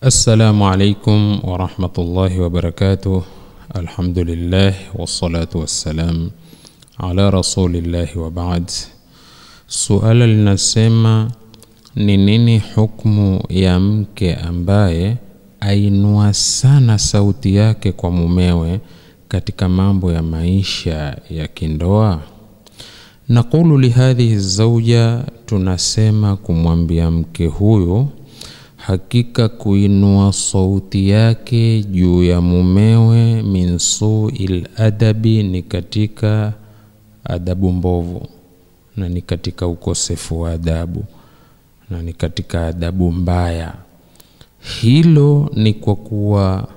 Assalamu alaikum warahmatullahi wabarakatuh. Alhamdulillah wassalatu wassalam ala rasulillahi wa baad. Suala linasema ni nini hukmu ya mke ambaye ainua sana sauti yake kwa mumewe katika mambo ya maisha ya kindoa? Naqulu lihadhihi zauja, tunasema kumwambia mke huyu hakika kuinua sauti yake juu ya mumewe min suil adabi ni katika adabu mbovu na ni katika ukosefu wa adabu na ni katika adabu mbaya. Hilo ni kwa kuwa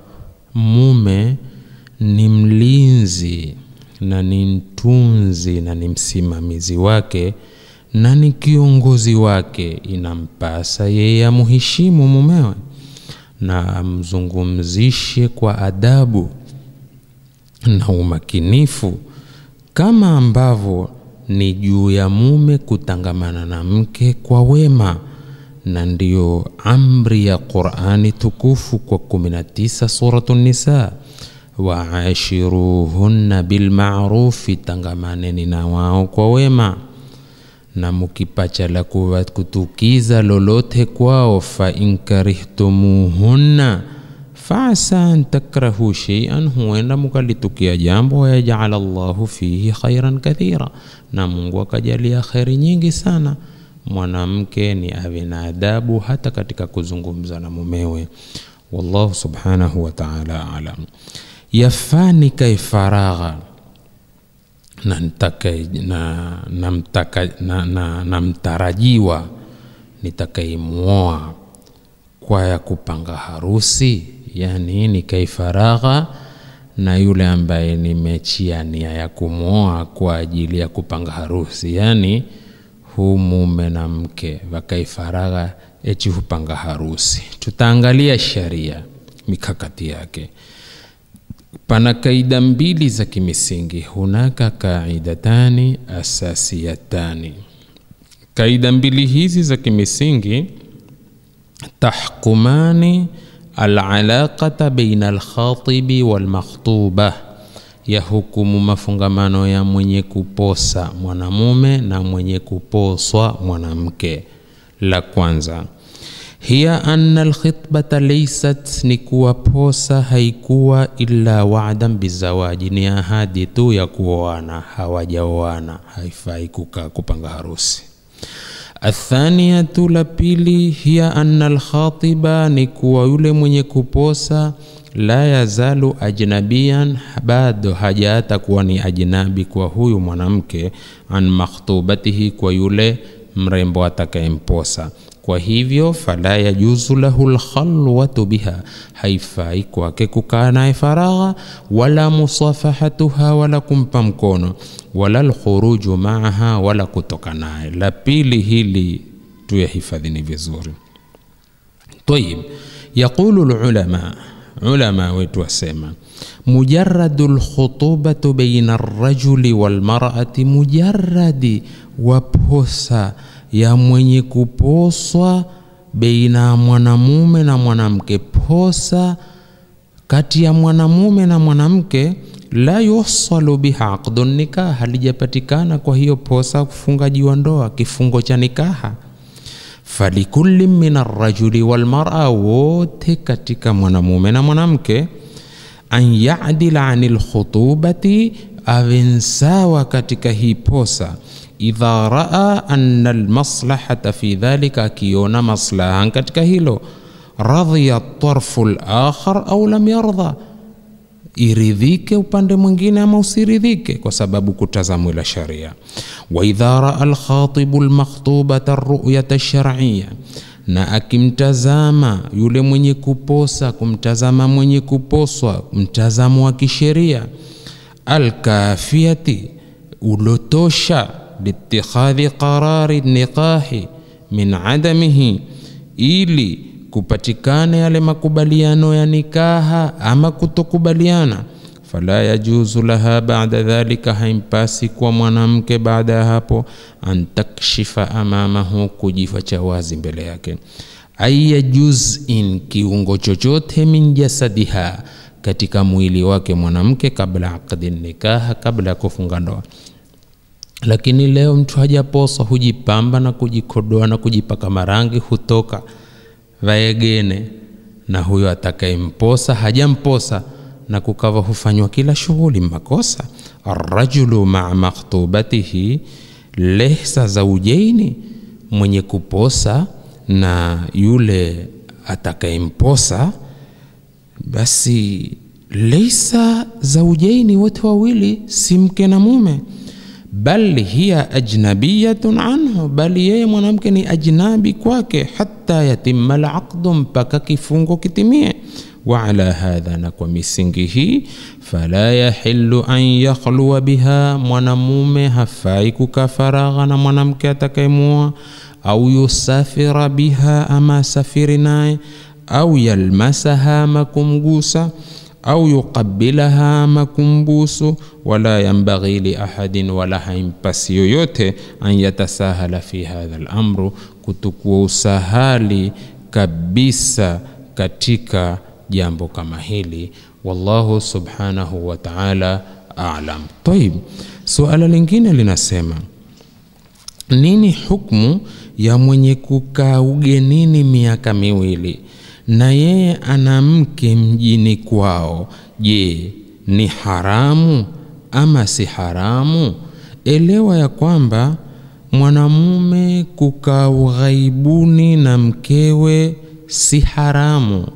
mume ni mlinzi na ni mtunzi na ni msimamizi wake na ni kiongozi wake, inampasa yeye amheshimu mumewe na amzungumzishe kwa adabu na umakinifu, kama ambavyo ni juu ya mume kutangamana na mke kwa wema, na ndiyo amri ya Qur'ani tukufu kwa 19 suratu Nisa, waashiruhunna bilmarufi, tangamaneni na wao kwa wema na mukipacha la kutukiza lolote kwao, fa inkarihtumuhunna faasa an takrahu sheian, huenda mukalitukia jambo, wayajaala Allahu fihi khairan kathira, na Mungu akajalia kheri nyingi sana. Mwanamke ni awe na adabu hata katika kuzungumza na mumewe. Wallahu subhanahu wa ta'ala alam. Yafani kai faragha na, nitakaye, na, na, na, na, na mtarajiwa kwa ya kupanga harusi, yani nikaifaragha na yule ambaye nimechia nia ya kumwoa kwa ajili ya kupanga harusi, yani huu mume na mke wakaifaragha eti hupanga harusi. Tutaangalia sharia mikakati yake. Pana kaida mbili za kimisingi, hunaka kaidatani asasiyatani. Kaida mbili hizi za kimisingi tahkumani alalaqata baina alkhatibi walmakhtuba, hukumu mafungamano ya mwenye kuposa mwanamume na mwenye kuposwa mwanamke. La kwanza hiya anna alkhitbata laysat, ni kuwaposa haikuwa illa wadan bizawaji, ni ahadi tu ya kuoana, hawajaoana, haifai kukaa kupanga harusi. Athaniyatu, la pili, hiya anna alkhatiba, ni kuwa yule mwenye kuposa la yazalu ajnabiyan, bado hajaata kuwa ni ajnabi kwa huyu mwanamke, an makhtubatihi, kwa yule mrembo atakayemposa kwa hivyo fala yajuzu lahu lkhalwatu biha, haifai kwake kukaa naye faragha, wala musafahatuha, wala kumpa mkono, wala lkhuruju maaha, wala kutoka naye. La pili hili tuyahifadhini vizuri. Tayib, yaqulu lulama, ulama wetu asema mujaradu lkhutubatu baina arrajuli walmarati, mujaradi waposa ya mwenye kuposwa beina mwanamume na mwanamke posa kati ya mwanamume na mwanamke la yusalu biha aqdun nikaha, halijapatikana kwa hiyo posa kufungaji wa ndoa, kifungo cha nikaha. Falikulli min arrajuli walmara, wote katika mwanamume na mwanamke, an yadila anil khutubati, awe nsawa katika hii posa idha raa anna almaslahata fi dhalika, akiona maslahan katika hilo, radhiya tarfu lakhar au lam yardha, iridhike upande mwingine ama usiridhike, kwa sababu kutazamwa ila sharia. Wa idha raa lkhatibu lmakhtubata ruyata shar'iyya na akimtazama yule mwenye kuposa, kumtazama mwenye kuposwa mtazamo wa kisheria, alkafiati ulotosha liittihadhi qarari nikahi min adamihi, ili kupatikane yale makubaliano ya nikaha ama kutokubaliana. Fala yajuzu laha ba'da dhalika, haimpasi kwa mwanamke baada ya hapo, antakshifa amamahu, kujificha wazi mbele yake, aya juz'in, kiungo chochote, min jasadiha, katika mwili wake mwanamke, kabla aqdi nikaha, kabla ya kufunga ndoa lakini leo mtu hajaposa, hujipamba na kujikodoa na kujipaka marangi, hutoka vaegene na huyo atakayemposa hajamposa na kukava hufanywa kila shughuli makosa. Arrajulu maa makhtubatihi lehsa zaujaini, mwenye kuposa na yule atakayemposa basi leisa zaujaini, wote wawili si mke na mume بل هي أجنبية عنه بل هي ممكن أجنبي كواك حتى يتم العقد بكك فونكو كتميع وعلى هذا نكو ميسنجه فلا يحل أن يخلو بها منمومي هفايك كفراغنا منمك تكيموا أو يسافر بها أما سفرنا أو يلمسها مكم جوسا au yuqabilaha makumbusu wala yambaghi liahadin, wala haimpasi yoyote an yatasahala fi hadha lamru, kutukua usahali kabisa katika jambo kama hili. Wallahu subhanahu wa ta'ala a'lam. Tayib, suala lingine linasema nini hukmu ya mwenye kukaa ugenini miaka miwili? na yeye ana mke mjini kwao, je, ni haramu ama si haramu? Elewa ya kwamba mwanamume kukaa ughaibuni na mkewe si haramu,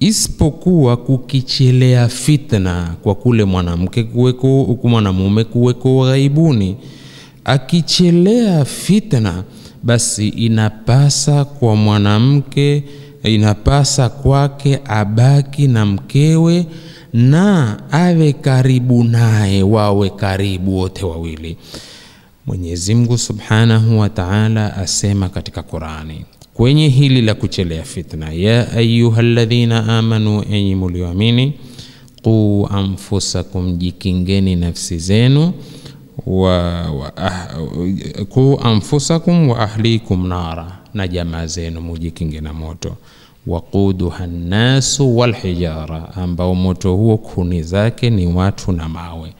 isipokuwa kukichelea fitna kwa kule mwanamke kuweko huku mwanamume kuweko ughaibuni. Akichelea fitna, basi inapasa kwa mwanamke inapasa kwake abaki na mkewe na awe karibu naye, wawe karibu wote wawili. Mwenyezi Mungu Subhanahu wa Ta'ala asema katika Qur'ani kwenye hili la kuchelea fitna, ya ayyuhalladhina amanu, enyi mulioamini, quu anfusakum, jikingeni nafsi zenu wa, wa, ah, ku anfusakum wa ahlikum nara, na jamaa zenu mujikinge na moto waquduha nnasu walhijara, ambao moto huo kuni zake ni watu na mawe.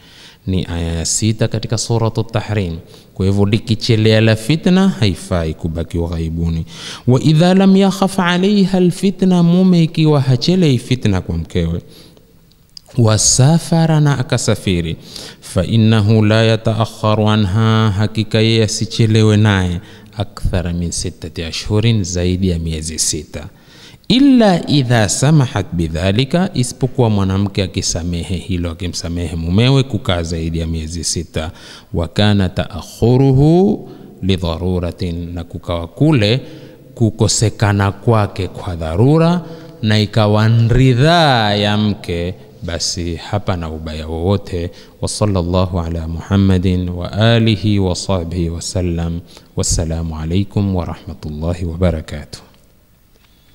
Ni aya ya sita katika surat Tahrim. Kwa hivyo likichelea la fitna haifai kubaki ghaibuni. Wa idha lam yakhaf alaiha lfitna mume ikiwa hachelei fitna kwa mkewe wasafara na akasafiri, fainahu la yataakharu anha, hakika yeye asichelewe naye, akthara min sittati ashhurin, zaidi ya miezi sita illa idha samahat bidhalika, isipokuwa mwanamke akisamehe hilo, akimsamehe mumewe kukaa zaidi ya miezi sita. Wa kana taakhuruhu lidharuratin, na kukawa kule kukosekana kwake kwa dharura, na ikawa ridhaa ya mke basi hapa na ubaya wowote wa sallallahu ala muhammadin wa alihi wa sahbihi wasallam wassalamu alaikum warahmatullahi wabarakatuh